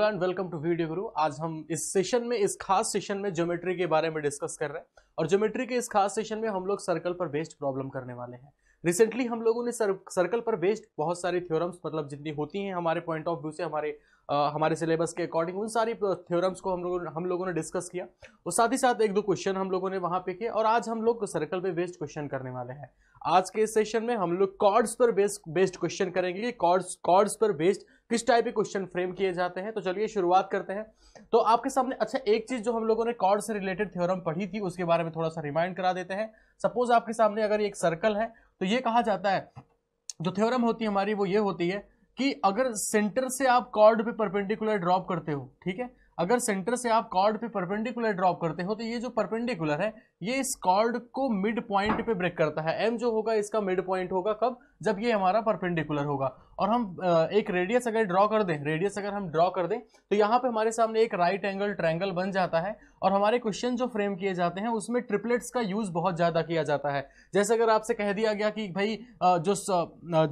hello and welcome to video Guru आज हम इस सेशन में इस खास सेशन में ज्योमेट्री के बारे में डिस्कस कर रहे हैं और ज्योमेट्री के इस खास सेशन में हम लोग सर्कल पर बेस्ड प्रॉब्लम करने वाले हैं रिसेंटली हम लोगों ने सर, सर्कल पर बेस्ड बहुत सारी थ्योरम्स मतलब जितनी होती हैं हमारे पॉइंट ऑफ व्यू से हमारे आ, हमारे सिलेबस के अकॉर्डिंग उन सारी थ्योरम्स को हम लोगों हम लोगों ने डिस्कस किया और साथ ही साथ एक दो क्वेश्चन हम लोगों ने वहाँ पे किए और आज हम लोग सर्कल पर बेस्ड क्वेश्चन करने वाले हैं आज के इस सेशन में हम लोग कॉर्ड्स पर बेस्ड बेस्ड क्वेश्चन करेंगे कि कॉर्ड्स कॉर्ड्स पर बेस्ड किस टाइप के क्वेश्चन फ्रेम किए जाते हैं तो चलिए शुरुआत करते हैं तो आपके सामने अच्छा एक चीज जो हम लोगों ने कॉर्ड से रिलेटेड थ्योरम पढ़ी थी उसके बारे में थोड़ा सा रिमाइंड करा देते हैं सपोज आपके सामने अगर एक सर्कल है तो ये कहा जाता है जो थ्योरम होती है हमारी वो ये होती है कि अगर सेंटर से आप कॉर्ड पे परपेंडिकुलर ड्रॉप करते हो ठीक है अगर सेंटर से आप कॉर्ड पे परपेंडिकुलर ड्रॉप करते हो तो ये जो परपेंडिकुलर है ये इस कॉर्ड को मिड पॉइंट पे ब्रेक करता है एम जो होगा इसका मिड पॉइंट होगा कब जब ये हमारा परपेंडिकुलर होगा और हम एक रेडियस अगर ड्रॉ कर दें रेडियस अगर हम ड्रॉ कर दें तो यहाँ पे हमारे सामने एक राइट एंगल ट्रैंगल बन जाता है और हमारे क्वेश्चन जो फ्रेम किए जाते हैं उसमें ट्रिपलेट्स का यूज़ बहुत ज़्यादा किया जाता है जैसे अगर आपसे कह दिया गया कि भाई जो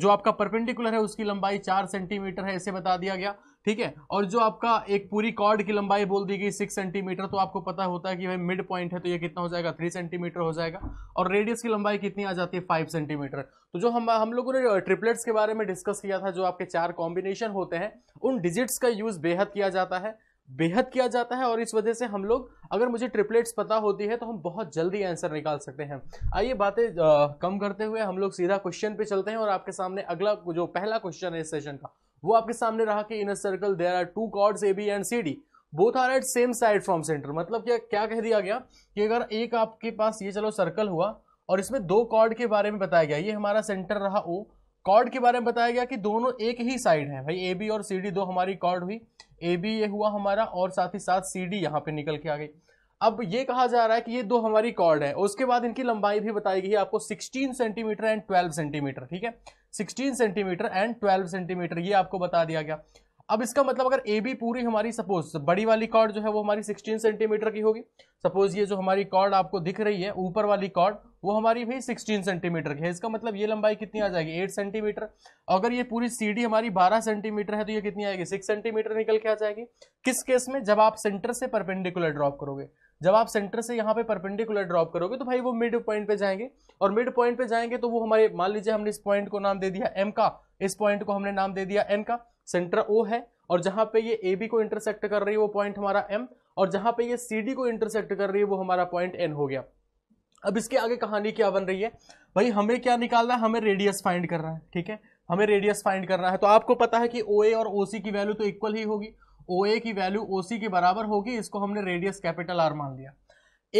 जो आपका परपेंडिकुलर है उसकी लंबाई चार सेंटीमीटर है ऐसे बता दिया गया ठीक है और जो आपका एक पूरी कॉर्ड की लंबाई बोल दी गई सिक्स सेंटीमीटर तो आपको पता होता है कि भाई मिड पॉइंट है तो ये कितना हो जाएगा थ्री सेंटीमीटर हो जाएगा और रेडियस की लंबाई कितनी आ जाती है फाइव सेंटीमीटर तो जो हम हम लोगों ने ट्रिपलेट्स uh, के बारे में डिस्कस किया था जो आपके चार कॉम्बिनेशन होते हैं उन डिजिट्स का यूज़ बेहद किया जाता है बेहद किया जाता है और इस वजह से हम लोग अगर मुझे ट्रिपलेट्स पता होती है तो हम बहुत जल्दी आंसर निकाल सकते हैं आइए बातें uh, कम करते हुए हम लोग सीधा क्वेश्चन पे चलते हैं और आपके सामने अगला जो पहला क्वेश्चन है इस सेशन का वो आपके सामने रहा कि inner circle there are two chords A B and C D both are at same side from centre मतलब क्या क्या कह दिया गया कि अगर एक आपके पास ये चलो सर्कल हुआ और इसमें दो कॉर्ड के बारे में बताया गया ये हमारा सेंटर रहा ओ कॉर्ड के बारे में बताया गया कि दोनों एक ही साइड है भाई ए बी और सी डी दो हमारी कॉर्ड हुई ए बी ये हुआ हमारा और साथ ही साथ सी डी यहाँ पे निकल के आ गई अब ये कहा जा रहा है कि ये दो हमारी कॉर्ड है उसके बाद इनकी लंबाई भी बताई गई है आपको 16 सेंटीमीटर एंड 12 सेंटीमीटर ठीक है 16 सेंटीमीटर एंड 12 सेंटीमीटर ये आपको बता दिया गया अब इसका मतलब अगर ए बी पूरी हमारी सपोज बड़ी वाली कॉर्ड जो है वो हमारी 16 सेंटीमीटर की होगी सपोज ये जो हमारी कॉर्ड आपको दिख रही है ऊपर वाली कॉर्ड वो हमारी भी 16 सेंटीमीटर की है इसका मतलब ये लंबाई कितनी आ जाएगी 8 सेंटीमीटर अगर ये पूरी सीडी हमारी 12 सेंटीमीटर है तो ये कितनी आएगी 6 सेंटीमीटर निकल के आ जाएगी किस केस में जब आप सेंटर से परपेंडिकुलर ड्रॉप करोगे जब आप सेंटर से यहाँ पे परपेंडिकुलर ड्रॉप करोगे तो भाई वो मिड पॉइंट पे जाएंगे और मिड पॉइंट पे जाएंगे तो वो हमारे मान लीजिए हमने इस पॉइंट को नाम दे दिया एम का इस पॉइंट को हमने नाम दे दिया एन का सेंटर ओ है और जहाँ पे ये ए बी को इंटरसेक्ट कर रही है वो पॉइंट हमारा एम और जहाँ पे ये सी डी को इंटरसेक्ट कर रही है वो हमारा पॉइंट एन हो गया अब इसके आगे कहानी क्या बन रही है भाई हमें क्या निकालना है हमें रेडियस फाइंड करना है ठीक है हमें रेडियस फाइंड करना है तो आपको पता है कि ओ ए और ओ सी की वैल्यू तो इक्वल ही होगी ओ ए की वैल्यू ओ सी के बराबर होगी इसको हमने रेडियस कैपिटल आर मान लिया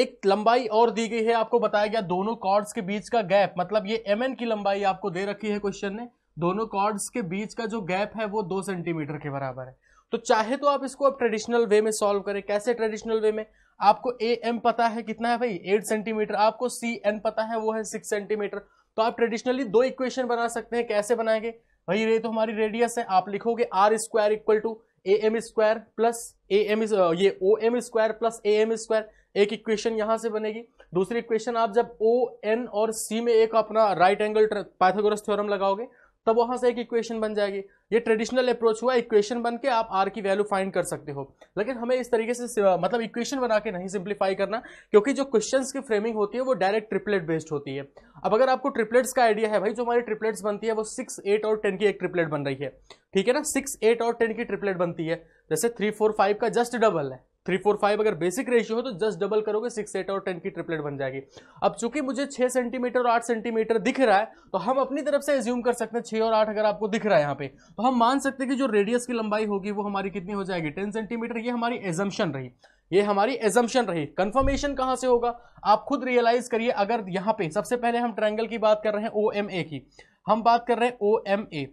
एक लंबाई और दी गई है आपको बताया गया दोनों कॉर्ड्स के बीच का गैप मतलब ये एम एन की लंबाई आपको दे रखी है क्वेश्चन ने दोनों कॉर्ड्स के बीच का जो गैप है वो दो सेंटीमीटर के बराबर है तो चाहे तो आप इसको अब ट्रेडिशनल वे में सॉल्व करें कैसे ट्रेडिशनल वे में आपको ए एम पता है कितना है भाई एट सेंटीमीटर आपको सी एन पता है वो है सिक्स सेंटीमीटर तो आप ट्रेडिशनली दो इक्वेशन बना सकते हैं कैसे बनाएंगे भाई ये तो हमारी रेडियस है आप लिखोगे R square equal to A M square plus A M ये O M square plus A M square एक इक्वेशन यहाँ से बनेगी दूसरी इक्वेशन आप जब ओ एन और सी में एक अपना राइट एंगल पाइथागोरस थ्योरम लगाओगे तब वहां से एक इक्वेशन बन जाएगी ये ट्रेडिशनल अप्रोच हुआ इक्वेशन बन के आप आर की वैल्यू फाइंड कर सकते हो लेकिन हमें इस तरीके से मतलब इक्वेशन बना के नहीं सिंप्लीफाई करना क्योंकि जो क्वेश्चन की फ्रेमिंग होती है वो डायरेक्ट ट्रिपलेट बेस्ड होती है अब अगर आपको ट्रिपलेट्स का आइडिया है भाई जो हमारी ट्रिपलेट्स बनती है वो सिक्स एट और टेन की एक ट्रिपलेट बन रही है ठीक है ना सिक्स एट और टेन की ट्रिपलेट बनती है जैसे थ्री फोर फाइव का जस्ट डबल है थ्री फोर फाइव अगर बेसिक रेशियो हो तो जस्ट डबल करोगे सिक्स एट और टेन की ट्रिपलेट बन जाएगी अब चूंकि मुझे छह सेंटीमीटर और आठ सेंटीमीटर दिख रहा है तो हम अपनी तरफ से एज्यूम कर सकते हैं छह और आठ अगर आपको दिख रहा है यहाँ पे तो हम मान सकते हैं कि जो रेडियस की लंबाई होगी वो हमारी कितनी हो जाएगी टेन सेंटीमीटर ये हमारी एजम्पन रही ये हमारी एजम्पन रही कंफर्मेशन कहाँ से होगा आप खुद रियलाइज करिए अगर यहाँ पे सबसे पहले हम ट्रैंगल की बात कर रहे हैं ओ एम ए की हम बात कर रहे हैं ओ एम ए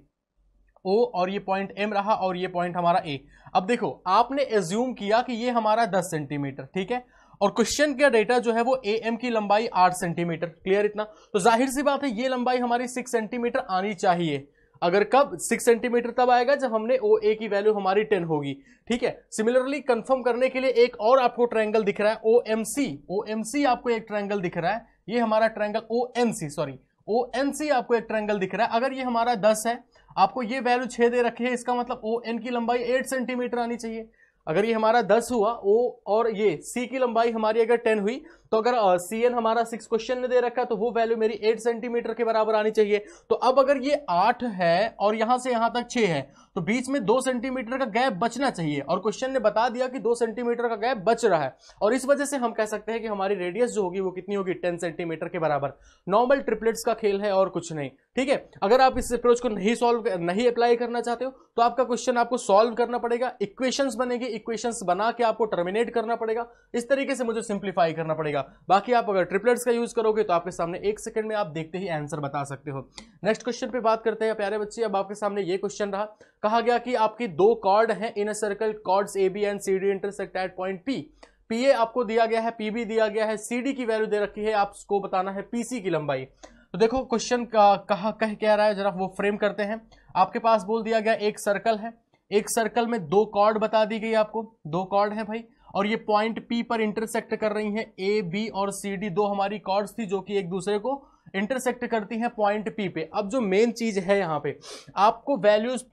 ओ और ये पॉइंट एम रहा और ये पॉइंट हमारा ए अब देखो आपने एज्यूम किया कि ये हमारा दस सेंटीमीटर ठीक है और क्वेश्चन का डेटा जो है वो ए एम की लंबाई आठ सेंटीमीटर क्लियर इतना तो जाहिर सी बात है ये लंबाई हमारी सिक्स सेंटीमीटर आनी चाहिए अगर कब सिक्स सेंटीमीटर तब आएगा जब हमने ओ ए की वैल्यू हमारी टेन होगी ठीक है सिमिलरली कंफर्म करने के लिए एक और आपको ट्रायंगल दिख रहा है O M C O M C आपको एक ट्रायंगल दिख रहा है ये हमारा triangle O N C sorry O N C आपको एक ट्रायंगल दिख रहा है अगर ये हमारा दस है आपको ये वैल्यू छः दे रखी है इसका मतलब ओ एन की लंबाई एट सेंटीमीटर आनी चाहिए अगर ये हमारा दस हुआ ओ और ये सी की लंबाई हमारी अगर टेन हुई तो अगर सी एन हमारा सिक्स क्वेश्चन ने दे रखा है तो वो वैल्यू मेरी एट सेंटीमीटर के बराबर आनी चाहिए तो अब अगर ये आठ है और यहां से यहां तक छ है तो बीच में दो सेंटीमीटर का गैप बचना चाहिए और क्वेश्चन ने बता दिया कि दो सेंटीमीटर का गैप बच रहा है और इस वजह से हम कह सकते हैं कि हमारी रेडियस जो होगी वो कितनी होगी टेन सेंटीमीटर के बराबर नॉर्मल ट्रिपलेट्स का खेल है और कुछ नहीं ठीक है अगर आप इस अप्रोच को नहीं सॉल्व नहीं अप्लाई करना चाहते हो तो आपका क्वेश्चन आपको सॉल्व करना पड़ेगा इक्वेशन बनेगी इक्वेशन बना के आपको टर्मिनेट करना पड़ेगा इस तरीके से मुझे सिंप्लीफाई करना पड़ेगा आएगा बाकी आप अगर ट्रिपलेट्स का यूज़ करोगे तो आपके सामने एक सेकंड में आप देखते ही आंसर बता सकते हो नेक्स्ट क्वेश्चन पे बात करते हैं प्यारे बच्चे अब आपके सामने ये क्वेश्चन रहा कहा गया कि आपकी दो कॉर्ड हैं in a circle chords A B and C D intersect at point P P A आपको दिया गया है पी बी दिया गया है सी डी की वैल्यू दे रखी है आपको बताना है पी सी की लंबाई तो देखो क्वेश्चन कहा कह कह रहा है जरा वो फ्रेम करते हैं आपके पास बोल दिया गया एक सर्कल है एक सर्कल में दो कॉर्ड बता दी गई आपको दो कॉर्ड है भाई और ये पॉइंट पी पर इंटरसेक्ट कर रही हैं ए बी और सी डी दो हमारी कॉर्ड्स थी जो कि एक दूसरे को इंटरसेक्ट करती हैं पॉइंट पी पे अब जो मेन चीज़ है यहाँ पे आपको वैल्यूज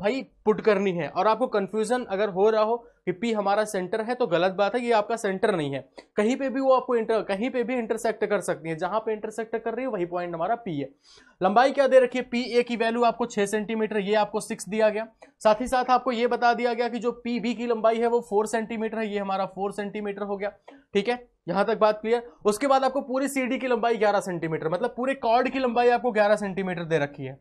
भाई पुट करनी है और आपको कंफ्यूजन अगर हो रहा हो कि पी हमारा सेंटर है तो गलत बात है ये आपका सेंटर नहीं है कहीं पे भी वो आपको इंटर कहीं पे भी इंटरसेक्ट कर सकती है जहां पे इंटरसेक्ट कर रही है वही पॉइंट हमारा पी है लंबाई क्या दे रखी है पी ए की वैल्यू आपको छह सेंटीमीटर ये आपको सिक्स दिया गया साथ ही साथ आपको ये बता दिया गया कि जो पी बी की लंबाई है वो फोर सेंटीमीटर है ये हमारा फोर सेंटीमीटर हो गया ठीक है यहां तक बात क्लियर उसके बाद आपको पूरी सीडी की लंबाई 11 सेंटीमीटर मतलब पूरे कॉर्ड की लंबाई आपको 11 सेंटीमीटर दे रखी है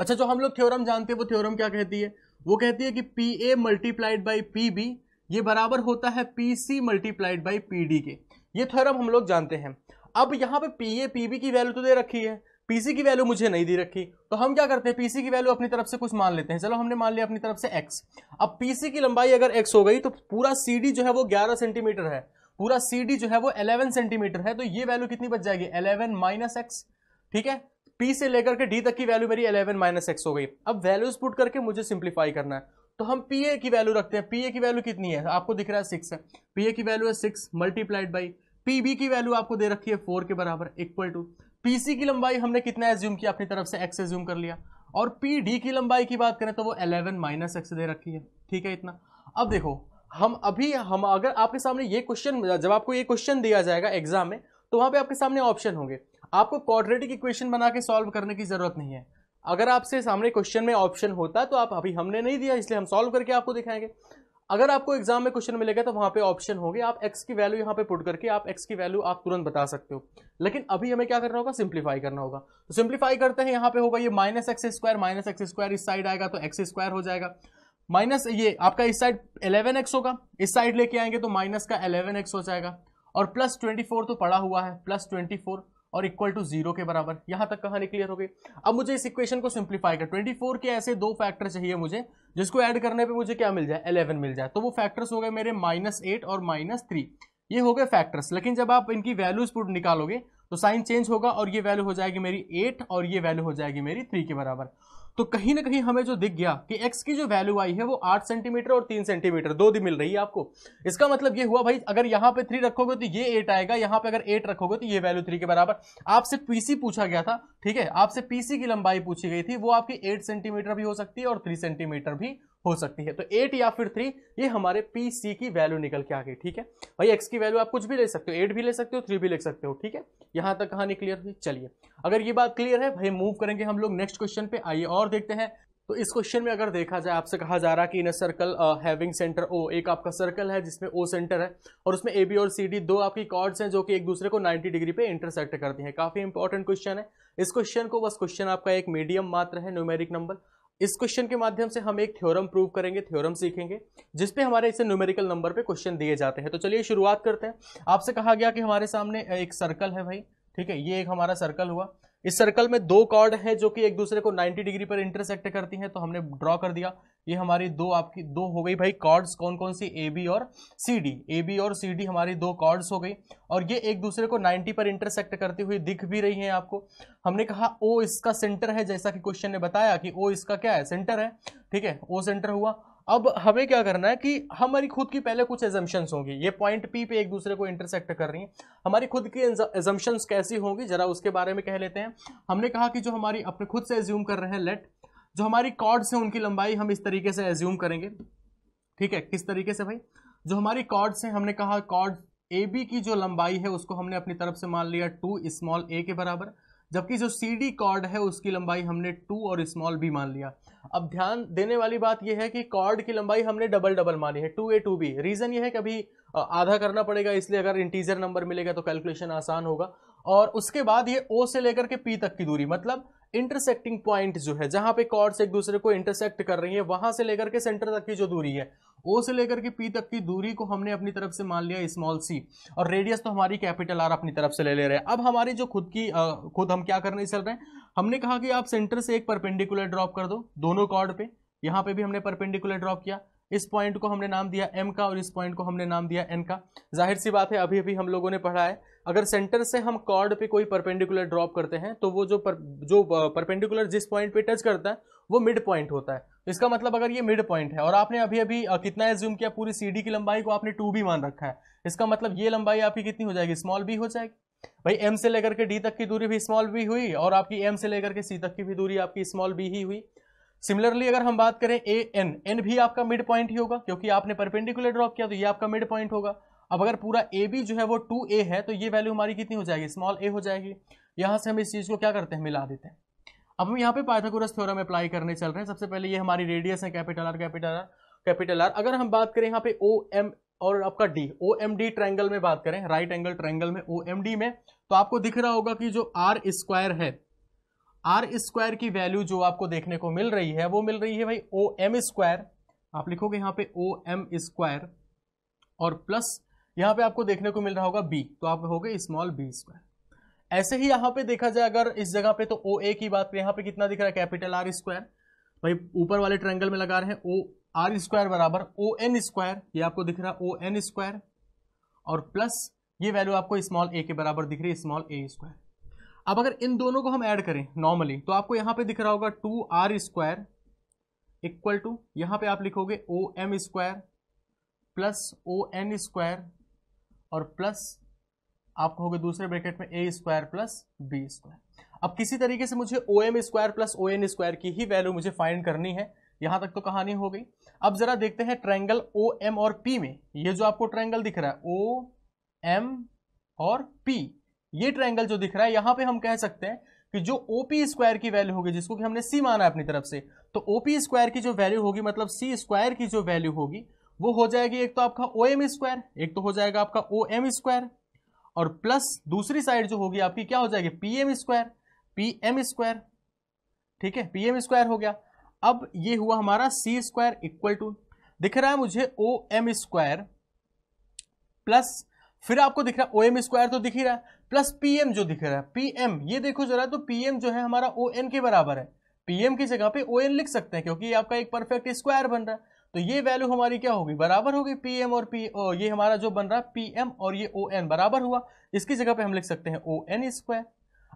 अच्छा जो हम लोग थ्योरम जानते हैं वो थ्योरम क्या कहती है वो कहती है कि P A multiplied by P B ये बराबर होता है P C multiplied by P D के ये थ्योरम हम लोग जानते हैं अब यहाँ पे पी ए पी बी की वैल्यू तो दे रखी है पीसी की वैल्यू मुझे नहीं दी रखी तो हम क्या करते हैं पीसी की वैल्यू अपनी तरफ से कुछ मान लेते हैं चलो हमने मान लिया अपनी तरफ से एक्स अब पीसी की लंबाई अगर एक्स हो गई तो पूरा सीडी जो है वो ग्यारह सेंटीमीटर है पूरा सी डी जो है वो अलेवन सेंटीमीटर है तो ये वैल्यू कितनी बच जाएगी अलेवन माइनस एक्स ठीक है पी से लेकर के डी तक की वैल्यू मेरी अलेवन माइनस एक्स हो गई अब वैल्यूज पुट करके मुझे सिंप्लीफाई करना है तो हम पी ए की वैल्यू रखते हैं पी ए की वैल्यू कितनी है आपको दिख रहा है सिक्स है पी ए की वैल्यू है six multiplied by P B की वैल्यू आपको दे रखी है फोर के बराबर इक्वल टू पी सी की लंबाई हमने कितना एज्यूम किया अपनी तरफ से एक्स एज्यूम कर लिया और पी डी की लंबाई की बात करें तो वो अलेवन माइनस एक्स दे रखी है ठीक है इतना अब देखो हम अभी हम अगर आपके सामने ये क्वेश्चन जब आपको ये क्वेश्चन दिया जाएगा एग्जाम में तो वहाँ पे आपके सामने ऑप्शन होंगे आपको क्वाड्रेटिक इक्वेशन बना के सॉल्व करने की ज़रूरत नहीं है अगर आपसे सामने क्वेश्चन में ऑप्शन होता तो आप अभी हमने नहीं दिया इसलिए हम सॉल्व करके आपको दिखाएंगे अगर आपको एग्जाम में क्वेश्चन मिलेगा तो वहाँ पे ऑप्शन होंगे आप एक्स की वैल्यू यहाँ पे पुट करके आप एक्स की वैल्यू आप तुरंत बता सकते हो लेकिन अभी हमें क्या करना होगा सिंप्लीफाई करना होगा तो सिंप्लीफाई करते हैं यहाँ पे होगा ये minus X square minus X square इस साइड आएगा तो एक्स स्क्वायर हो जाएगा माइनस ये आपका इस साइड 11x होगा इस साइड लेके आएंगे तो माइनस का 11x हो जाएगा और प्लस 24 तो पड़ा हुआ है प्लस 24 और इक्वल टू जीरो के बराबर यहां तक कहानी क्लियर हो गई अब मुझे इस इक्वेशन को सिंप्लीफाई कर 24 के ऐसे दो फैक्टर चाहिए मुझे जिसको ऐड करने पे मुझे क्या मिल जाए 11 मिल जाए तो वो फैक्टर्स हो गए मेरे माइनस एट और माइनस थ्री ये हो गए फैक्टर्स लेकिन जब आप इनकी वैल्यूज पुट निकालोगे तो साइन चेंज होगा और ये वैल्यू हो जाएगी मेरी एट और ये वैल्यू हो जाएगी मेरी थ्री के बराबर तो कहीं ना कहीं हमें जो दिख गया कि एक्स की जो वैल्यू आई है वो आठ सेंटीमीटर और तीन सेंटीमीटर दो दी मिल रही है आपको इसका मतलब ये हुआ भाई अगर यहाँ पे थ्री रखोगे तो ये एट आएगा यहाँ पे अगर एट रखोगे तो ये वैल्यू थ्री के बराबर आपसे पीसी पूछा गया था ठीक है आपसे पीसी की लंबाई पूछी गई थी वो आपकी एट सेंटीमीटर भी हो सकती है और थ्री सेंटीमीटर भी हो सकती है तो एट या फिर थ्री ये हमारे पी सी की वैल्यू निकल के आ गई ठीक है भाई एक्स की वैल्यू आप कुछ भी ले सकते हो एट भी ले सकते हो थ्री भी ले सकते हो ठीक है यहाँ तक कहानी क्लियर हुई चलिए अगर ये बात क्लियर है भाई मूव करेंगे हम लोग नेक्स्ट क्वेश्चन पे आइए और देखते हैं तो इस क्वेश्चन में अगर देखा जाए आपसे कहा जा रहा है कि in a circle having centre O एक आपका सर्कल है जिसमें ओ सेंटर है और उसमें ए बी और सी डी दो आपकी कॉर्ड्स हैं जो कि एक दूसरे को 90 डिग्री पे इंटरसेक्ट करती हैं काफी इंपॉर्टेंट क्वेश्चन है इस क्वेश्चन को बस क्वेश्चन आपका एक मीडियम मात्र है न्यूमेरिक नंबर इस क्वेश्चन के माध्यम से हम एक थ्योरम प्रूव करेंगे थ्योरम सीखेंगे जिसपे हमारे इसे न्यूमेरिकल नंबर पे क्वेश्चन दिए जाते हैं तो चलिए शुरुआत करते हैं आपसे कहा गया कि हमारे सामने एक सर्कल है भाई ठीक है ये एक हमारा सर्कल हुआ इस सर्कल में दो कॉर्ड हैं जो कि एक दूसरे को 90 डिग्री पर इंटरसेक्ट करती हैं तो हमने ड्रॉ कर दिया ये हमारी दो आपकी दो हो गई भाई कॉर्ड्स कौन कौन सी ए बी और सी डी ए बी और सी डी हमारी दो कॉर्ड्स हो गई और ये एक दूसरे को 90 पर इंटरसेक्ट करती हुई दिख भी रही हैं आपको हमने कहा ओ इसका सेंटर है जैसा कि क्वेश्चन ने बताया कि ओ इसका क्या है सेंटर है ठीक है ओ सेंटर हुआ अब हमें क्या करना है कि हमारी खुद की पहले कुछ एजम्पन्स होंगी ये पॉइंट पी पे एक दूसरे को इंटरसेक्ट कर रही हैं हमारी खुद की एजम्पन्स कैसी होंगी जरा उसके बारे में कह लेते हैं हमने कहा कि जो हमारी अपने खुद से एज्यूम कर रहे हैं लेट जो हमारी कॉर्ड्स हैं उनकी लंबाई हम इस तरीके से एज्यूम करेंगे ठीक है किस तरीके से भाई जो हमारी कॉर्ड्स हैं हमने कहा कॉर्ड ए बी की जो लंबाई है उसको हमने अपनी तरफ से मान लिया टू स्मॉल ए के बराबर जबकि जो सी डी कॉर्ड है उसकी लंबाई हमने टू और स्मॉल बी मान लिया अब ध्यान देने वाली बात यह है कि कॉर्ड की लंबाई हमने डबल डबल मानी है two A two B reason यह है कि अभी आधा करना पड़ेगा इसलिए अगर इंटीजर नंबर मिलेगा तो कैलकुलेशन आसान होगा और उसके बाद ये ओ से लेकर के पी तक की दूरी मतलब इंटरसेक्टिंग पॉइंट जो है जहां पे कॉर्ड्स एक दूसरे को इंटरसेक्ट कर रही है वहां से लेकर के सेंटर तक की जो दूरी है ओ से लेकर के पी तक की दूरी को हमने अपनी तरफ से मान लिया स्मॉल सी और रेडियस तो हमारी कैपिटल आर अपनी तरफ से ले ले रहे हैं अब हमारी जो खुद की आ, खुद हम क्या करने चल रहे हैं हमने कहा कि आप सेंटर से एक परपेंडिकुलर ड्रॉप कर दो दोनों कॉर्ड पे यहाँ पे भी हमने परपेंडिकुलर ड्रॉप किया इस पॉइंट को हमने नाम दिया एम का और इस पॉइंट को हमने नाम दिया एन का जाहिर सी बात है अभी अभी हम लोगों ने पढ़ा है अगर सेंटर से हम कॉर्ड पे कोई परपेंडिकुलर ड्रॉप करते हैं तो वो जो पर, जो परपेंडिकुलर जिस पॉइंट पे टच करता है वो मिड पॉइंट होता है तो इसका मतलब अगर ये मिड पॉइंट है और आपने अभी अभी कितना एज्यूम किया पूरी सीडी की लंबाई को आपने टू बी मान रखा है इसका मतलब ये लंबाई आपकी कितनी हो जाएगी स्मॉल बी हो जाएगी भाई एम से लेकर के डी तक की दूरी भी स्मॉल बी हुई और आपकी एम से लेकर के सी तक की भी दूरी आपकी स्मॉल बी ही हुई सिमिलरली अगर हम बात करें ए एन एन भी आपका मिड पॉइंट ही होगा क्योंकि आपने परपेंडिकुलर ड्रॉप किया तो ये आपका मिड पॉइंट होगा अब अगर पूरा ए बी जो है वो टू ए है तो ये वैल्यू हमारी कितनी हो जाएगी स्मॉल ए हो जाएगी यहाँ से हम इस चीज़ को क्या करते हैं मिला देते हैं अब हम यहाँ पे पाइथागोरस थ्योरम अप्लाई करने चल रहे हैं सबसे पहले ये हमारी रेडियस है capital R capital R capital R अगर हम बात करें यहाँ पे ओ एम और आपका D O M D triangle में बात करें राइट एंगल ट्रैंगल में ओ एम डी में तो आपको दिख रहा होगा कि जो आर स्क्वायर है आर स्क्वायर की वैल्यू जो आपको देखने को मिल रही है वो मिल रही है भाई ओ एम स्क्वायर आप लिखोगे यहाँ पे ओ एम स्क्वायर और प्लस यहाँ पे आपको देखने को मिल रहा होगा बी तो आप होगे स्मॉल बी स्क्वायर ऐसे ही यहाँ पे देखा जाए अगर इस जगह पे तो ओ ए की बात करें यहाँ पे कितना दिख रहा है कैपिटल आर स्क्वायर भाई ऊपर वाले ट्रेंगल में लगा रहे हैं ओ आर स्क्वायर बराबर ओ एन स्क्वायर ये आपको दिख रहा है ओ एन स्क्वायर और प्लस ये वैल्यू आपको स्मॉल ए के बराबर दिख रही है स्मॉल ए स्क्वायर अब अगर इन दोनों को हम ऐड करें नॉर्मली तो आपको यहाँ पे दिख रहा होगा two R square equal to यहाँ पे आप लिखोगे O M square plus O N square और प्लस आप कहोगे दूसरे ब्रैकेट में A square plus B square अब किसी तरीके से मुझे O M square plus O N square की ही वैल्यू मुझे फाइंड करनी है यहाँ तक तो कहानी हो गई अब जरा देखते हैं ट्रायंगल ओ एम और पी में ये जो आपको ट्रायंगल दिख रहा है ओ एम और पी ये ट्रायंगल जो दिख रहा है यहां पे हम कह सकते हैं कि जो ओपी स्क्वायर की वैल्यू होगी जिसको कि हमने सी माना है अपनी तरफ से तो ओपी स्क्वायर की जो वैल्यू होगी मतलब सी स्क्वायर की जो वैल्यू होगी वो हो जाएगी एक तो आपका ओ एम स्क्वायर एक तो हो जाएगा आपका ओ एम स्क्वायर और प्लस दूसरी साइड जो होगी आपकी क्या हो जाएगी P M square P M square ठीक है पी एम स्क्वायर हो गया अब ये हुआ हमारा सी स्क्वायर इक्वल टू दिख रहा है मुझे ओ एम स्क्वायर प्लस फिर आपको दिख रहा है ओ एम स्क्वायर तो दिख ही रहा है प्लस पीएम जो दिख रहा है पीएम ये देखो जरा तो पीएम जो है हमारा ओ के बराबर है पीएम की जगह पे ओ लिख सकते हैं क्योंकि ये आपका एक परफेक्ट स्क्वायर बन रहा है तो ये वैल्यू हमारी क्या होगी बराबर होगी पीएम और पी ओ ये हमारा जो बन रहा है पीएम और ये ओ एन बराबर हुआ इसकी जगह पे हम लिख सकते हैं ओ एन स्क्वायर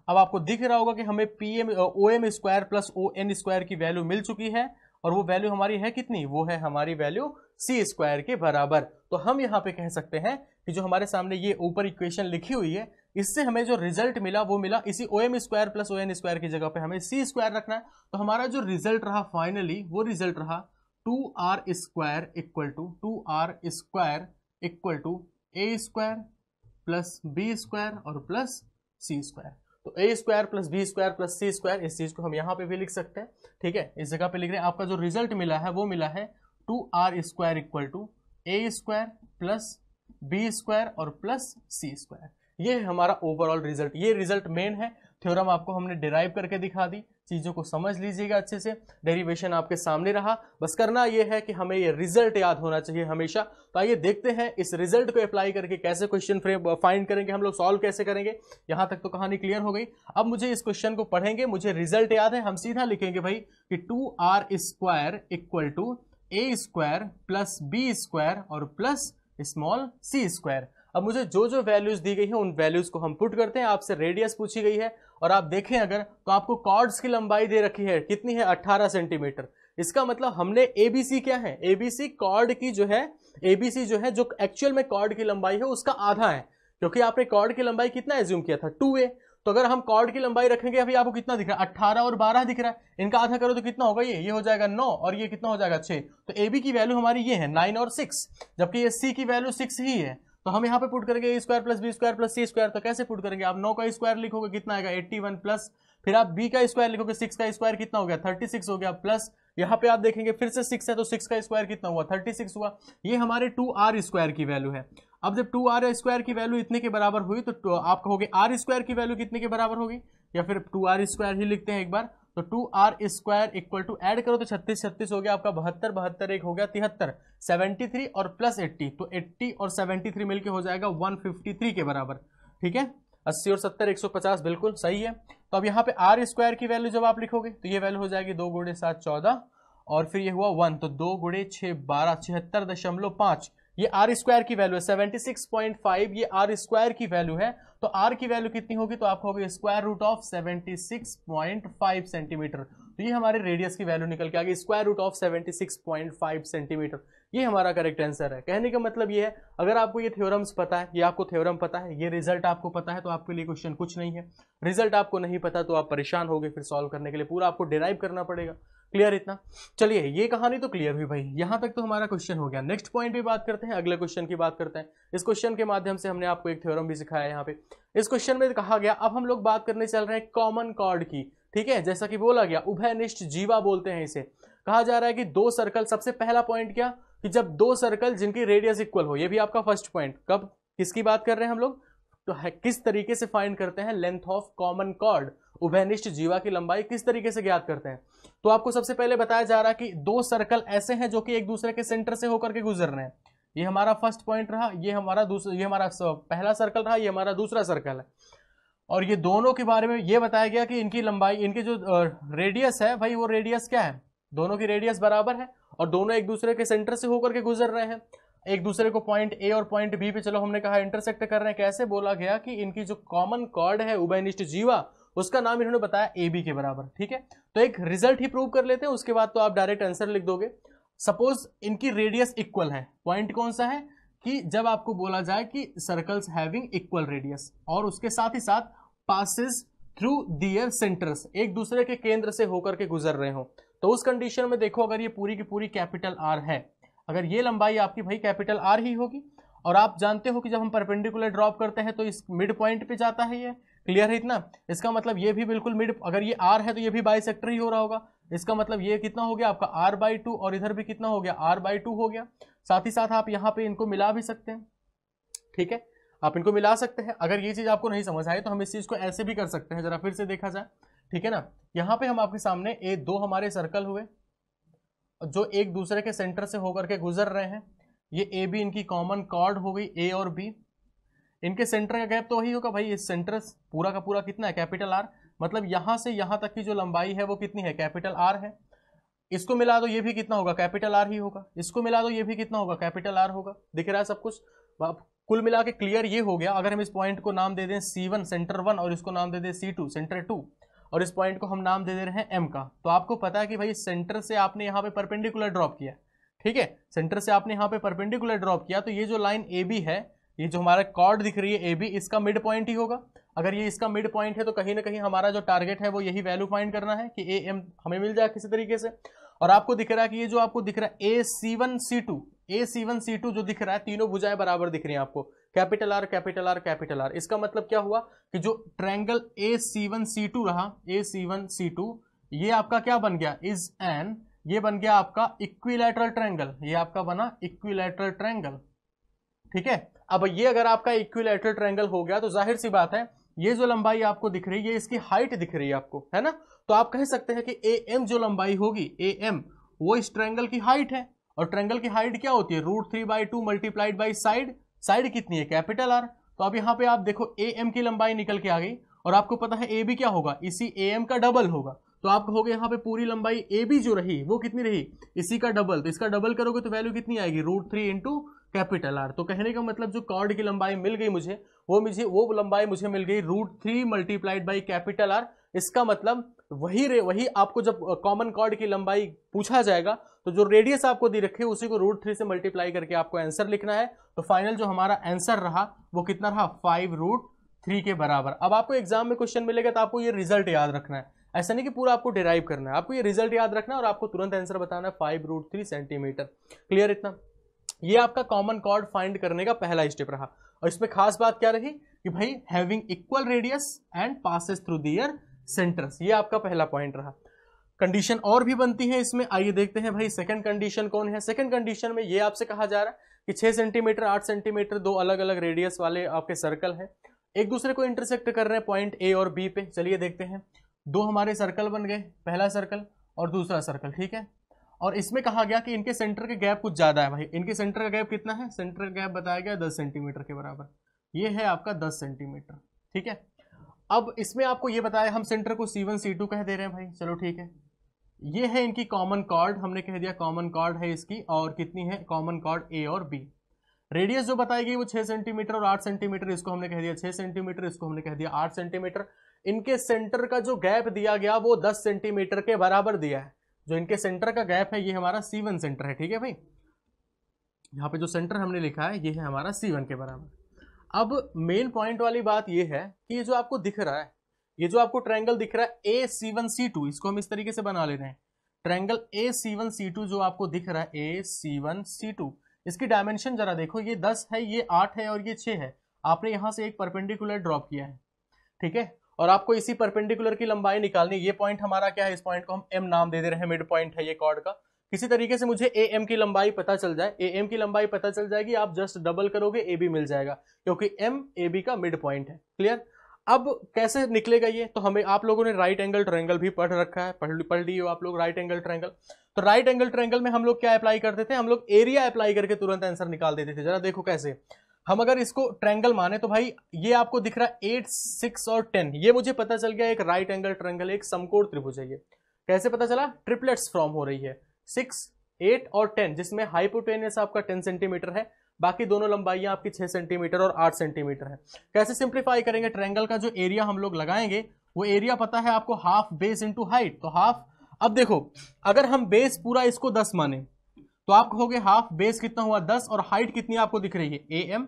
अब आपको दिख रहा होगा कि हमें P M O M square plus O N square की वैल्यू मिल चुकी है और वो वैल्यू हमारी है कितनी वो है हमारी वैल्यू सी स्क्वायर के बराबर तो हम यहाँ पे कह सकते हैं कि जो हमारे सामने ये ऊपर इक्वेशन लिखी हुई है इससे हमें जो रिजल्ट मिला वो मिला इसी O M square plus O N square की जगह पे हमें सी स्क्वायर रखना है तो हमारा जो रिजल्ट रहा फाइनली वो रिजल्ट रहा two R square equal to two R square equal to A square plus B square और प्लस सी स्क्वायर तो A square plus B square plus C square इस चीज को हम यहाँ पे भी लिख सकते हैं ठीक है इस जगह पे लिख रहे हैं आपका जो रिजल्ट मिला है वो मिला है two R square equal to A square plus B square और प्लस सी स्क्वायर ये हमारा ओवरऑल रिजल्ट ये रिजल्ट मेन है थ्योरम आपको हमने डिराइव करके दिखा दी चीज़ों को समझ लीजिएगा अच्छे से डेरिवेशन आपके सामने रहा बस करना यह है कि हमें ये रिजल्ट याद होना चाहिए हमेशा तो आइए देखते हैं इस रिजल्ट को अप्लाई करके कैसे क्वेश्चन फ्रेम फाइंड करेंगे हम लोग सॉल्व कैसे करेंगे यहाँ तक तो कहानी क्लियर हो गई अब मुझे इस क्वेश्चन को पढ़ेंगे मुझे रिजल्ट याद है हम सीधा लिखेंगे भाई कि two R square equal to A square plus B square और प्लस स्मॉल सी स्क्वायर अब मुझे जो जो वैल्यूज दी गई है उन वैल्यूज को हम पुट करते हैं आपसे रेडियस पूछी गई है और आप देखें अगर तो आपको कॉर्ड्स की लंबाई दे रखी है कितनी है 18 सेंटीमीटर इसका मतलब हमने एबीसी क्या है एबीसी कॉर्ड की जो है एबीसी जो है जो एक्चुअल में कॉर्ड की लंबाई है उसका आधा है क्योंकि आपने कॉर्ड की लंबाई कितना एज्यूम किया था टू ए तो अगर हम कॉर्ड की लंबाई रखेंगे अभी आपको कितना दिख रहा है अट्ठारह और बारह दिख रहा है इनका आधा करो तो कितना होगा ये ये हो जाएगा नौ और ये कितना हो जाएगा छः तो ए बी की वैल्यू हमारी ये है नाइन और सिक्स जबकि ये सी की वैल्यू सिक्स ही है तो हम यहाँ पे पुट करेंगे square plus B square plus C square तो कैसे पुट करेंगे आप नौ का स्क्वायर लिखोगे कितना आएगा एट्टी वन प्लस फिर आप बी का स्क्वायर लिखोगे सिक्स का स्क्वायर कितना हो गया थर्टी सिक्स हो गया प्लस यहाँ पे आप देखेंगे फिर से सिक्स है तो सिक्स का स्क्वायर कितना हुआ थर्टी सिक्स हुआ ये हमारे टू आर स्क्वायर की वैल्यू है अब जब टू आर स्क्वायर की वैल्यू इतने के बराबर हुई तो आप कहोगे आर स्क्वायर की वैल्यू कितने के बराबर होगी या फिर टू आर स्क्वायर ही लिखते हैं एक बार तो two R square equal to add करो तो छत्तीस छत्तीस हो गया आपका बहत्तर बहत्तर एक हो गया तिहत्तर सेवेंटी थ्री और प्लस एट्टी तो एट्टी और सेवेंटी थ्री मिलकर हो जाएगा वन फिफ्टी थ्री के बराबर ठीक है अस्सी और सत्तर एक सौ पचास बिल्कुल सही है तो अब यहाँ पे आर स्क्वायर की वैल्यू जब आप लिखोगे तो ये वैल्यू हो जाएगी दो गुड़े सात चौदह और फिर ये हुआ वन तो दो गुड़े छः बारह छिहत्तर दशमलव पाँच ये आर स्क्वायर की वैल्यू है सेवेंटी सिक्स पॉइंट फाइव ये आर स्क्वायर की वैल्यू है तो आर की वैल्यू कितनी होगी तो आपको होगी square root of seventy six point five centimetre तो ये हमारे रेडियस की वैल्यू निकल के आ गई square root of seventy six point five centimetre ये हमारा करेक्ट आंसर है कहने का मतलब ये है अगर आपको ये थ्योरम्स पता है ये आपको थ्योरम पता है ये रिजल्ट आपको पता है तो आपके लिए क्वेश्चन कुछ नहीं है रिजल्ट आपको नहीं पता तो आप परेशान होगे फिर सॉल्व करने के लिए पूरा आपको डिराइव करना पड़ेगा क्लियर इतना चलिए ये कहानी तो क्लियर हुई भाई यहाँ तक तो हमारा क्वेश्चन हो गया नेक्स्ट पॉइंट भी बात करते हैं अगले क्वेश्चन की बात करते हैं इस क्वेश्चन के माध्यम से हमने आपको एक थ्योरम भी सिखाया यहाँ पे इस क्वेश्चन में कहा गया अब हम लोग बात करने चल रहे हैं कॉमन कॉर्ड की ठीक है जैसा कि बोला गया उभयनिष्ठ जीवा बोलते हैं इसे कहा जा रहा है कि दो सर्कल सबसे पहला पॉइंट क्या कि जब दो सर्कल जिनकी रेडियस इक्वल हो ये भी आपका फर्स्ट पॉइंट कब किसकी बात कर रहे हैं हम लोग तो है किस तरीके से फाइंड करते हैं लेंथ ऑफ कॉमन कॉर्ड उभयनिष्ठ जीवा की लंबाई किस तरीके से ज्ञात करते हैं तो आपको सबसे पहले बताया जा रहा है कि दो सर्कल ऐसे हैं जो कि एक दूसरे के सेंटर से होकर के गुजर रहे हैं ये हमारा फर्स्ट पॉइंट रहा ये हमारा दूसरा ये हमारा पहला सर्कल रहा ये हमारा दूसरा सर्कल है और ये दोनों के बारे में ये बताया गया कि इनकी लंबाई इनके जो रेडियस है भाई वो रेडियस क्या है दोनों की रेडियस बराबर है और दोनों एक दूसरे के सेंटर से होकर के गुजर रहे हैं एक दूसरे को पॉइंट ए और पॉइंट बी पे चलो हमने कहा इंटरसेक्ट कर रहे हैं कैसे बोला गया कि इनकी जो कॉमन कॉर्ड है उभयनिष्ठ जीवा उसका नाम इन्होंने बताया ए बी के बराबर ठीक है तो एक रिजल्ट ही प्रूव कर लेते हैं उसके बाद तो आप डायरेक्ट आंसर लिख दोगे सपोज इनकी रेडियस इक्वल है पॉइंट कौन सा है कि जब आपको बोला जाए कि सर्कल्स हैविंग इक्वल रेडियस और उसके साथ ही साथ पासिस थ्रू दियर सेंटर्स एक दूसरे के केंद्र से होकर के गुजर रहे हो तो उस कंडीशन में देखो अगर ये पूरी की पूरी कैपिटल आर है अगर ये लंबाई आपकी भाई कैपिटल आर ही होगी और आप जानते हो कि जब हम परपेंडिकुलर ड्रॉप करते हैं तो इस मिड पॉइंट पे जाता है ये क्लियर है इतना इसका मतलब ये भी बिल्कुल मिड अगर ये आर है तो ये भी बाई ही हो रहा होगा इसका मतलब ये कितना हो गया आपका आर बाई और इधर भी कितना हो गया आर बाई हो गया साथ ही साथ आप यहाँ पे इनको मिला भी सकते हैं ठीक है आप इनको मिला सकते हैं अगर ये चीज़ आपको नहीं समझ आए तो हम इस चीज़ को ऐसे भी कर सकते हैं जरा फिर से देखा जाए ठीक है ना यहाँ पे हम आपके सामने ए दो हमारे सर्कल हुए जो एक दूसरे के सेंटर से होकर के गुजर रहे हैं ये ए बी इनकी कॉमन कॉर्ड हो गई ए और बी इनके सेंटर का गैप तो वही होगा भाई इस सेंटर पूरा का पूरा कितना है कैपिटल आर मतलब यहां से यहां तक की जो लंबाई है वो कितनी है कैपिटल आर है इसको मिला दो ये भी कितना होगा कैपिटल आर ही होगा इसको मिला दो ये भी कितना होगा कैपिटल आर होगा दिख रहा है सब कुछ कुल मिला के क्लियर ये हो गया अगर हम इस पॉइंट को नाम दे दें सी वन सेंटर वन और इसको नाम दे दें सी टू सेंटर टू और इस पॉइंट को हम नाम दे दे रहे हैं एम का तो आपको पता है कि भाई सेंटर से आपने यहाँ पे परपेंडिकुलर ड्रॉप किया ठीक है सेंटर से आपने यहाँ पे परपेंडिकुलर ड्रॉप किया तो ये जो लाइन ए बी है ये जो हमारा कॉर्ड दिख रही है ए बी इसका मिड पॉइंट ही होगा अगर ये इसका मिड पॉइंट है तो कहीं ना कहीं हमारा जो टारगेट है वो यही वैल्यू फाइंड करना है कि ए एम हमें मिल जाए किसी तरीके से और आपको दिख रहा है कि ये जो आपको दिख रहा है A C one C two A C one C two जो दिख रहा है तीनों भुजाएं बराबर दिख रही हैं आपको capital R capital R capital R इसका मतलब क्या हुआ कि जो triangle A C one C two रहा A C one C to ये आपका क्या बन गया इज एन ये बन गया आपका इक्विलेटरल ट्रैंगल ये आपका बना इक्विलेटरल ट्रैंगल ठीक है अब ये अगर आपका इक्विलेटरल ट्रैंगल हो गया तो जाहिर सी बात है ये जो लंबाई आपको दिख रही है इसकी हाइट दिख रही है आपको है ना तो आप कह सकते हैं कि ए एम जो लंबाई होगी ए एम वो इस ट्रैंगल की हाइट है और ट्रैंगल की हाइट क्या होती है root three by two multiplied by side side कितनी है कैपिटल आर तो अब यहाँ पे आप देखो ए एम की लंबाई निकल के आ गई और आपको पता है ए बी क्या होगा इसी ए एम का डबल होगा तो आप कहोगे यहाँ पे पूरी लंबाई ए बी जो रही वो कितनी रही इसी का डबल तो इसका डबल करोगे तो वैल्यू कितनी आएगी root three into capital R तो कहने का मतलब जो कॉर्ड की लंबाई मिल गई मुझे वो मुझे वो लंबाई मुझे मिल गई root three multiplied by capital R इसका मतलब वही रे वही आपको जब कॉमन कॉर्ड की लंबाई पूछा जाएगा तो जो रेडियस आपको दे रखी है उसी को रूट थ्री से मल्टीप्लाई करके आपको आंसर लिखना है तो फाइनल जो हमारा आंसर रहा वो कितना रहा फाइव रूट थ्री के बराबर अब आपको एग्जाम में क्वेश्चन मिलेगा तो आपको ये रिजल्ट याद रखना है ऐसा नहीं कि पूरा आपको डिराइव करना है आपको ये रिजल्ट याद रखना है और आपको तुरंत आंसर बताना है five root three centimetre clear इतना ये आपका कॉमन कॉर्ड फाइंड करने का पहला स्टेप रहा और इसमें खास बात क्या रही कि भाई having equal radius and passes through their centres ये आपका पहला पॉइंट रहा कंडीशन और भी बनती है इसमें आइए देखते हैं भाई सेकंड कंडीशन कौन है सेकंड कंडीशन में ये आपसे कहा जा रहा है कि 6 सेंटीमीटर 8 सेंटीमीटर दो अलग अलग रेडियस वाले आपके सर्कल हैं एक दूसरे को इंटरसेक्ट कर रहे हैं पॉइंट ए और बी पे चलिए देखते हैं दो हमारे सर्कल बन गए पहला सर्कल और दूसरा सर्कल ठीक है और इसमें कहा गया कि इनके सेंटर के गैप कुछ ज़्यादा है भाई इनके सेंटर का गैप कितना है सेंटर का गैप बताया गया दस सेंटीमीटर के बराबर ये है आपका दस सेंटीमीटर ठीक है अब इसमें आपको ये बताया हम सेंटर को सी वन सी टू कह दे रहे हैं भाई चलो ठीक है ये है इनकी कॉमन कॉर्ड हमने कह दिया कॉमन कॉर्ड है इसकी और कितनी है कॉमन कॉर्ड ए और बी रेडियस जो बताई गई वो छह सेंटीमीटर और आठ सेंटीमीटर इसको हमने कह दिया छह सेंटीमीटर इसको हमने कह दिया आठ सेंटीमीटर इनके सेंटर का जो गैप दिया गया वो दस सेंटीमीटर के बराबर दिया है जो इनके सेंटर का गैप है ये हमारा सी वन सेंटर है ठीक है भाई यहाँ पे जो सेंटर हमने लिखा है ये है हमारा सी वन के बराबर अब मेन पॉइंट वाली बात ये है कि जो आपको दिख रहा है ये जो आपको ट्रायंगल दिख रहा है A C one C to इसको हम इस तरीके से बना ले रहे हैं triangle A C one C two जो आपको दिख रहा है A C one C two इसकी डायमेंशन जरा देखो ये दस है ये आठ है और ये छह है आपने यहां से एक परपेंडिकुलर ड्रॉप किया है ठीक है और आपको इसी परपेंडिकुलर की लंबाई निकालनी ये पॉइंट हमारा क्या है इस पॉइंट को हम एम नाम दे दे रहे हैं मिड पॉइंट है ये कॉर्ड का किसी तरीके से मुझे ए एम की लंबाई पता चल जाए ए एम की लंबाई पता चल जाएगी आप जस्ट डबल करोगे ए बी मिल जाएगा क्योंकि एम ए बी का मिड पॉइंट है क्लियर अब कैसे निकलेगा ये तो हमें आप लोगों ने राइट एंगल ट्रैंगल भी पढ़ रखा है पढ़ पढ़ ली हो आप लोग राइट एंगल ट्रैंगल तो राइट एंगल ट्रैंगल में हम लोग क्या अप्लाई करते थे हम लोग एरिया अप्लाई करके तुरंत आंसर निकाल देते थे जरा देखो कैसे हम अगर इसको ट्रैंगल माने तो भाई ये आपको दिख रहा है एट सिक्स और टेन ये मुझे पता चल गया एक राइट एंगल ट्रैंगल एक समकोण त्रिभुज है ये कैसे पता चला ट्रिपलेट्स फॉर्म हो रही है सिक्स एट और टेन जिसमें हाइपोटेनियस आपका टेन सेंटीमीटर है बाकी दोनों लंबाइयां आपकी छह सेंटीमीटर और आठ सेंटीमीटर है कैसे सिंप्लीफाई करेंगे ट्रैंगल का जो एरिया हम लोग लगाएंगे वो एरिया पता है आपको हाफ बेस इंटू हाइट तो हाफ अब देखो अगर हम बेस पूरा इसको दस माने तो आप कहोगे हाफ बेस कितना हुआ दस और हाइट कितनी आपको दिख रही है ए एम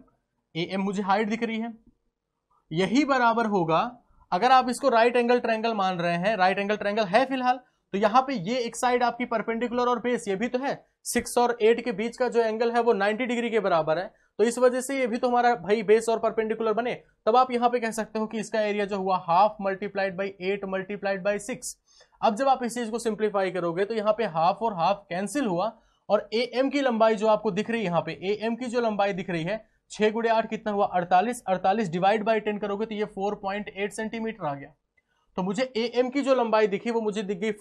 ए एम मुझे हाइट दिख रही है यही बराबर होगा अगर आप इसको राइट एंगल ट्रैंगल मान रहे हैं राइट एंगल ट्रैंगल है फिलहाल तो यहाँ पे ये एक साइड आपकी परपेंडिकुलर और बेस ये भी तो है सिक्स और एट के बीच का जो एंगल है वो नाइनटी डिग्री के बराबर है तो इस वजह से ये भी तो हमारा भाई बेस और परपेंडिकुलर बने तब आप यहाँ पे कह सकते हो कि इसका एरिया जो हुआ half multiplied by eight multiplied by six अब जब आप इस चीज को सिंप्लीफाई करोगे तो यहाँ पे हाफ और हाफ कैंसिल हुआ और ए एम की लंबाई जो आपको दिख रही है यहाँ पे ए एम की जो लंबाई दिख रही है छह गुड़े आठ कितना हुआ अड़तालीस अड़तालीस डिवाइड बाई टेन करोगे तो ये फोर पॉइंट एट सेंटीमीटर आ गया तो मुझे ए एम की जो लंबाई दिखी वो मुझे दिख गई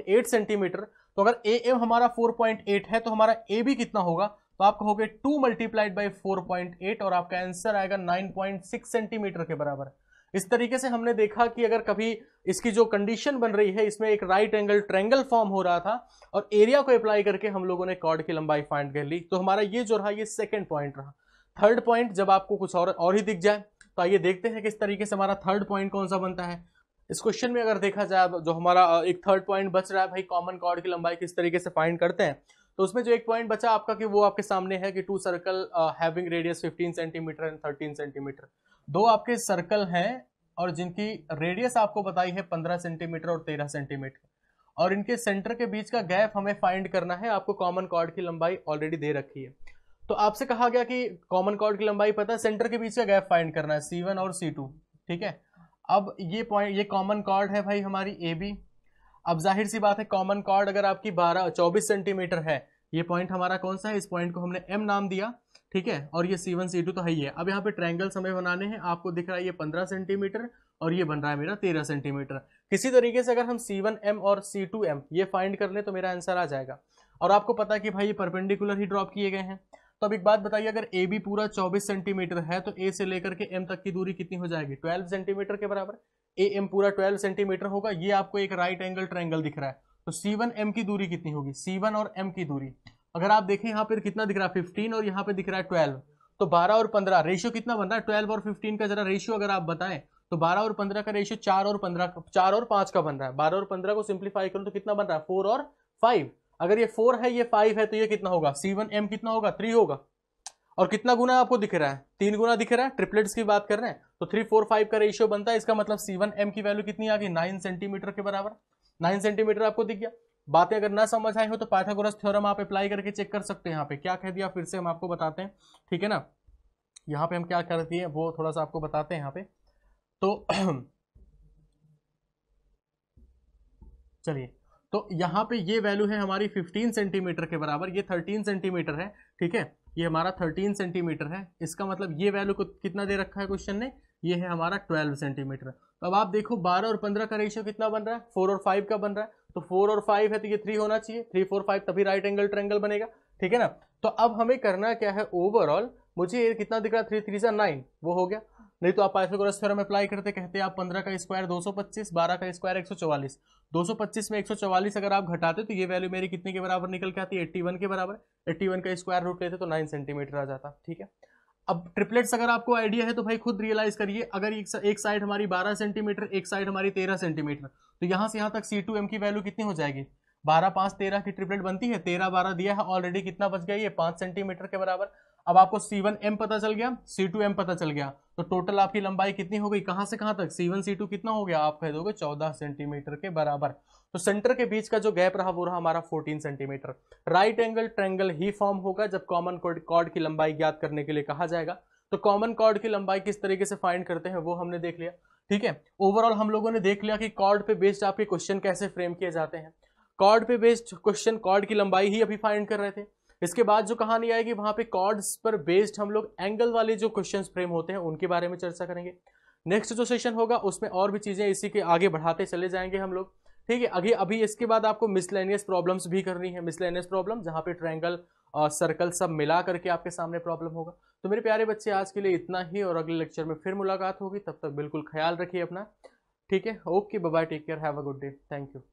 4.8 सेंटीमीटर तो अगर ए एम हमारा 4.8 है तो हमारा ए बी कितना होगा तो आप कहोगे 2 मल्टीप्लाइड बाई फोर और आपका आंसर आएगा 9.6 सेंटीमीटर के बराबर इस तरीके से हमने देखा कि अगर कभी इसकी जो कंडीशन बन रही है इसमें एक राइट एंगल ट्रेंगल फॉर्म हो रहा था और एरिया को अप्लाई करके हम लोगों ने कॉर्ड की लंबाई फाइंड कर ली तो हमारा ये जो रहा ये सेकेंड पॉइंट रहा थर्ड पॉइंट जब आपको कुछ और और ही दिख जाए तो आइए देखते हैं किस तरीके से हमारा थर्ड पॉइंट कौन सा बनता है इस क्वेश्चन में अगर देखा जाए जो हमारा एक थर्ड पॉइंट बच रहा है भाई कॉमन कॉर्ड की लंबाई किस तरीके से फाइंड करते हैं तो उसमें जो एक पॉइंट बचा आपका कि वो आपके सामने है कि two circle having radius 15 centimetre and 13 centimetre दो आपके सर्कल हैं और जिनकी रेडियस आपको बताई है 15 सेंटीमीटर और 13 सेंटीमीटर और इनके सेंटर के बीच का गैप हमें फाइंड करना है आपको कॉमन कॉर्ड की लंबाई ऑलरेडी दे रखी है तो आपसे कहा गया कि कॉमन कॉर्ड की लंबाई पता है सेंटर के बीच का गैप फाइंड करना है सी और सी ठीक है अब ये पॉइंट ये कॉमन कॉर्ड है भाई हमारी ए बी अब जाहिर सी बात है कॉमन कॉर्ड अगर आपकी बारह चौबीस सेंटीमीटर है ये पॉइंट हमारा कौन सा है इस पॉइंट को हमने एम नाम दिया ठीक है और ये सी वन सी टू तो है ही है अब यहाँ पे ट्रायंगल हमें बनाने हैं आपको दिख रहा है ये पंद्रह सेंटीमीटर और ये बन रहा है मेरा तेरह सेंटीमीटर किसी तरीके से अगर हम सी वन एम और सी टू एम ये फाइंड कर ले तो मेरा आंसर आ जाएगा और आपको पता है कि भाई ये परपेंडिकुलर ही ड्रॉप किए गए हैं तो अब एक बात बताइए अगर ए बी पूरा 24 सेंटीमीटर है तो ए से लेकर के एम तक की दूरी कितनी हो जाएगी 12 सेंटीमीटर के बराबर ए एम पूरा 12 सेंटीमीटर होगा ये आपको एक राइट एंगल ट्रायंगल दिख रहा है तो सी वन एम की दूरी कितनी होगी सी वन और एम की दूरी अगर आप देखें यहाँ पर कितना दिख रहा है फिफ्टीन और यहाँ पे दिख रहा है ट्वेल्व तो बारह और पंद्रह रेशियो कितना बन रहा है ट्वेल्व और फिफ्टीन का जरा रेशियो अगर आप बताएं तो बारह और पंद्रह का रेशियो चार और पंद्रह चार और पांच का बन रहा है बारह और पंद्रह को सिंप्लीफाई करो तो कितना बन रहा है फोर और फाइव अगर ये फोर है ये फाइव है तो ये कितना होगा सी वन एम कितना होगा थ्री होगा और कितना गुना आपको दिख रहा है तीन गुना दिख रहा है ट्रिपलेट्स की बात कर रहे हैं तो थ्री फोर फाइव का रेशियो बनता है इसका मतलब सी वन एम की वैल्यू कितनी आ गई नाइन सेंटीमीटर के बराबर नाइन सेंटीमीटर आपको दिख गया बातें अगर ना समझ आई हो तो पाइथागोरस थ्योरम आप अप्लाई करके चेक कर सकते हैं यहाँ पे क्या कह दिया फिर से हम आपको बताते हैं ठीक है ना यहाँ पे हम क्या कर दिए वो थोड़ा सा आपको बताते हैं यहाँ पे तो चलिए तो यहाँ पे ये वैल्यू है हमारी 15 सेंटीमीटर के बराबर ये 13 सेंटीमीटर है ठीक है ये हमारा 13 सेंटीमीटर है इसका मतलब ये वैल्यू को कितना दे रखा है क्वेश्चन ने ये है हमारा 12 सेंटीमीटर तो अब आप देखो 12 और 15 का रेशियो कितना बन रहा है 4 और 5 का बन रहा है तो 4 और 5 है तो ये 3 होना चाहिए 3 4 5 तभी राइट एंगल ट्रेंगल बनेगा ठीक है ना तो अब हमें करना क्या है ओवरऑल मुझे कितना दिख रहा है थ्री थ्री सा नाइन वो हो गया नहीं तो आप पाइथागोरस थ्योरम अप्लाई करते कहते आप 15 का स्क्वायर 225 12 का स्क्वायर 144 225 में 144 अगर आप घटाते तो ये वैल्यू मेरी कितने के बराबर निकल के आती है 81 के बराबर 81 का स्क्वायर रूट लेते तो 9 सेंटीमीटर आ जाता ठीक है अब ट्रिपलेट्स अगर आपको आइडिया है तो भाई खुद रियलाइज करिए अगर एक, साइड हमारी बारह सेंटीमीटर एक साइड हमारी तेरह सेंटीमीटर तो यहाँ से यहाँ तक सी टू एम की वैल्यू कितनी हो जाएगी बारह पाँच तेरह की ट्रिपलेट बनती है तेरह बारह दिया है ऑलरेडी कितना बच गया ये पाँच सेंटीमीटर के बराबर अब आपको सी वन एम पता चल गया सी टू एम पता चल गया तो टोटल आपकी लंबाई कितनी हो गई कहां से कहां तक सी वन सी टू कितना हो गया आप कह दोगे चौदह सेंटीमीटर के बराबर तो सेंटर के बीच का जो गैप रहा वो रहा हमारा fourteen centimetre right angle triangle ही फॉर्म होगा जब कॉमन कॉर्ड की लंबाई ज्ञात करने के लिए कहा जाएगा तो कॉमन कॉर्ड की लंबाई किस तरीके से फाइंड करते हैं वो हमने देख लिया ठीक है ओवरऑल हम लोगों ने देख लिया कि कॉर्ड पे बेस्ड आपके क्वेश्चन कैसे फ्रेम किए जाते हैं कॉर्ड पे बेस्ड क्वेश्चन कॉर्ड की लंबाई ही अभी फाइंड कर रहे थे इसके बाद जो कहानी आएगी वहां पे कॉर्ड्स पर बेस्ड हम लोग एंगल वाले जो क्वेश्चंस फ्रेम होते हैं उनके बारे में चर्चा करेंगे नेक्स्ट जो सेशन होगा उसमें और भी चीज़ें इसी के आगे बढ़ाते चले जाएंगे हम लोग ठीक है अभी अभी इसके बाद आपको मिसलेनियस प्रॉब्लम्स भी करनी है मिसलेनियस प्रॉब्लम जहाँ पे ट्रैंगल और सर्कल सब मिला करके आपके सामने प्रॉब्लम होगा तो मेरे प्यारे बच्चे आज के लिए इतना ही और अगले लेक्चर में फिर मुलाकात होगी तब तक बिल्कुल ख्याल रखिए अपना ठीक है okay bye take care have a good day thank you